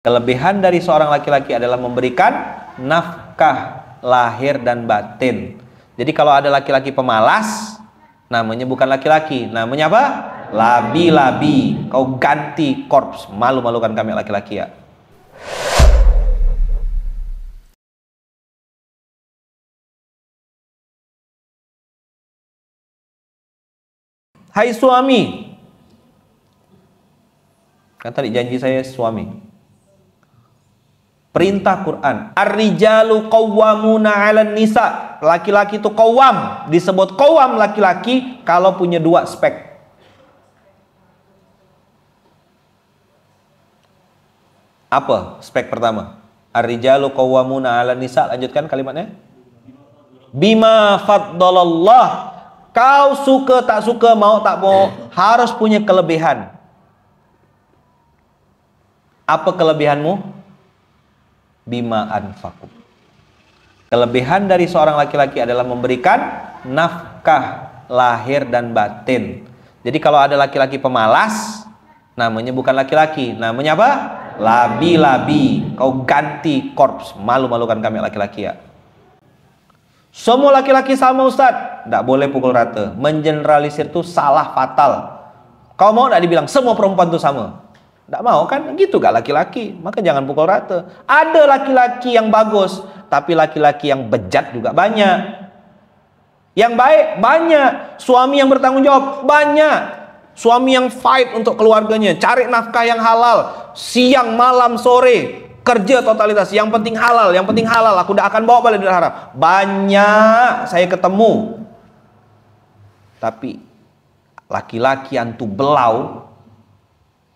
Kelebihan dari seorang laki-laki adalah memberikan nafkah lahir dan batin. Jadi kalau ada laki-laki pemalas, namanya bukan laki-laki, namanya apa? Labi-labi. Kau ganti korps, malu-malukan kami laki-laki ya. Hai suami. Kan tadi janji saya suami. Perintah Quran. Ar-rijalu qawwamuna 'alan nisa. Laki-laki itu qawwam, disebut qawwam laki-laki kalau punya dua spek. Apa spek pertama? Ar-rijalu qawwamuna 'alan nisa. Lanjutkan kalimatnya. Bima faddalallah. Kau suka tak suka, mau tak mau, harus punya kelebihan. Apa kelebihanmu? bima anfakum. Kelebihan dari seorang laki-laki adalah memberikan nafkah lahir dan batin. Jadi kalau ada laki-laki pemalas, namanya bukan laki-laki, namanya apa? Labi-labi. Kau ganti korps, malu-malukan kami laki-laki ya. Semua laki-laki sama Ustaz. Tidak boleh pukul rata. Mengeneralisir itu salah fatal. Kau mau tidak dibilang semua perempuan itu sama? Tidak mau kan? Gitu gak laki-laki. Maka jangan pukul rata. Ada laki-laki yang bagus, tapi laki-laki yang bejat juga banyak. Yang baik banyak, suami yang bertanggung jawab banyak. Suami yang fight untuk keluarganya, cari nafkah yang halal, siang, malam, sore, kerja totalitas. Yang penting halal, yang penting halal. Aku udah akan bawa balik dari harap. Banyak saya ketemu. Tapi laki-laki yang antu belau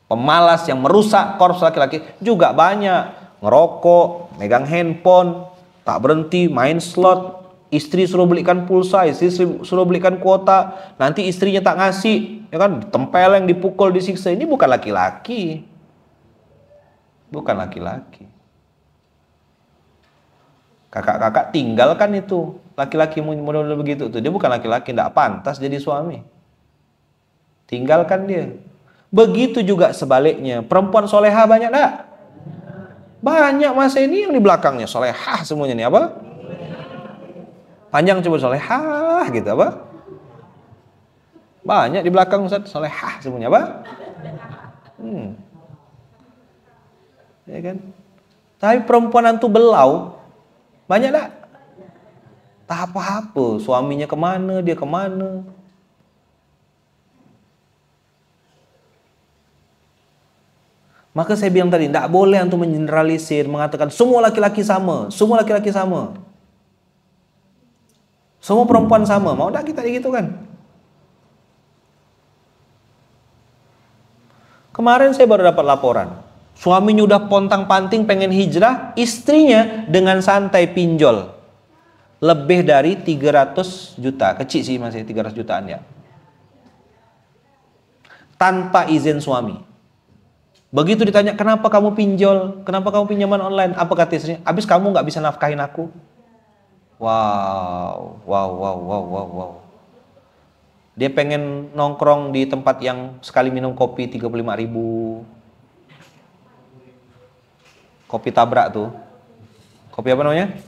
pemalas yang merusak korps laki-laki juga banyak ngerokok megang handphone tak berhenti main slot istri suruh belikan pulsa istri suruh belikan kuota nanti istrinya tak ngasih ya kan tempel yang dipukul disiksa ini bukan laki-laki bukan laki-laki kakak-kakak tinggalkan itu laki-laki model begitu tuh dia bukan laki-laki tidak pantas jadi suami tinggalkan dia Begitu juga sebaliknya. Perempuan soleha banyak tak? Banyak masa ini yang di belakangnya soleha semuanya nih apa? Panjang coba soleha gitu apa? Banyak di belakang Ustaz soleha semuanya apa? Hmm. Ya kan? Tapi perempuan itu belau banyak tak? Tak apa-apa, suaminya kemana, dia kemana. Maka saya bilang tadi, tidak boleh untuk mengeneralisir, mengatakan semua laki-laki sama, semua laki-laki sama. Semua perempuan sama, mau tak kita gitu kan? Kemarin saya baru dapat laporan, suaminya udah pontang panting pengen hijrah, istrinya dengan santai pinjol lebih dari 300 juta, kecil sih masih 300 jutaan ya. Tanpa izin suami. Begitu ditanya, kenapa kamu pinjol? Kenapa kamu pinjaman online? Apa kata istrinya? Abis kamu nggak bisa nafkahin aku? Wow, wow, wow, wow, wow, wow. Dia pengen nongkrong di tempat yang sekali minum kopi 35 ribu. Kopi tabrak tuh. Kopi apa namanya?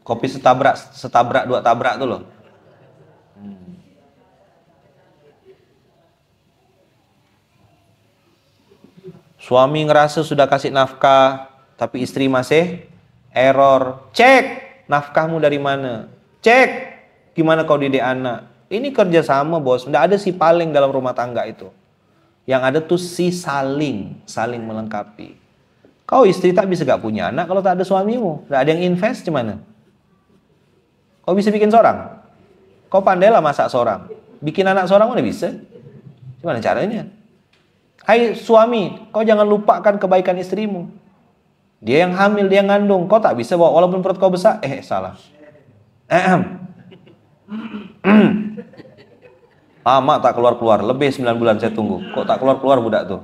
Kopi setabrak, setabrak dua tabrak tuh loh Suami ngerasa sudah kasih nafkah, tapi istri masih error. Cek nafkahmu dari mana. Cek gimana kau didik anak. Ini kerjasama bos, tidak ada si paling dalam rumah tangga itu. Yang ada tuh si saling, saling melengkapi. Kau istri tak bisa gak punya anak kalau tak ada suamimu. Tidak ada yang invest gimana? Kau bisa bikin seorang? Kau pandailah masak seorang. Bikin anak seorang mana bisa? Gimana caranya? Hai suami, kau jangan lupakan kebaikan istrimu. Dia yang hamil, dia yang ngandung. Kau tak bisa bawa walaupun perut kau besar. Eh, salah. Ehem. Lama ah, tak keluar-keluar. Lebih 9 bulan saya tunggu. Kok tak keluar-keluar budak tuh?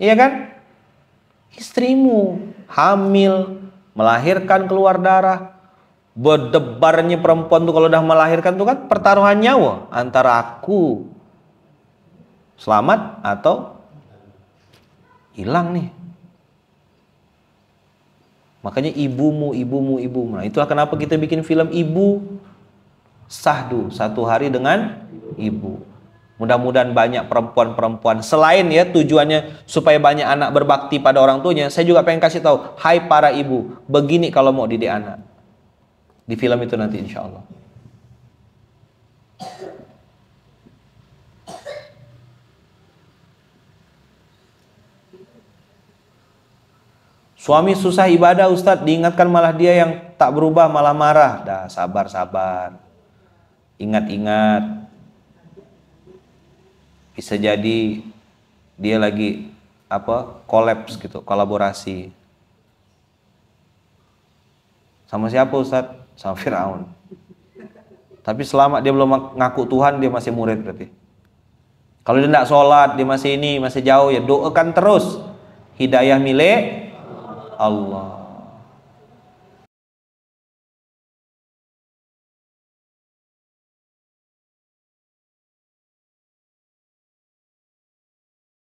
Iya kan? Istrimu hamil, melahirkan keluar darah, berdebarnya perempuan tuh kalau udah melahirkan tuh kan pertaruhan nyawa antara aku selamat atau hilang nih makanya ibumu ibumu ibumu nah itulah kenapa kita bikin film ibu sahdu satu hari dengan ibu mudah-mudahan banyak perempuan-perempuan selain ya tujuannya supaya banyak anak berbakti pada orang tuanya saya juga pengen kasih tahu hai para ibu begini kalau mau didik anak di film itu nanti insya Allah. Suami susah ibadah Ustadz diingatkan malah dia yang tak berubah malah marah. Dah sabar-sabar. Ingat-ingat. Bisa jadi dia lagi apa kolaps gitu, kolaborasi. Sama siapa Ustadz? sama Firaun. Tapi selama dia belum ngaku Tuhan, dia masih murid berarti. Kalau dia tidak sholat, dia masih ini, masih jauh, ya doakan terus. Hidayah milik Allah.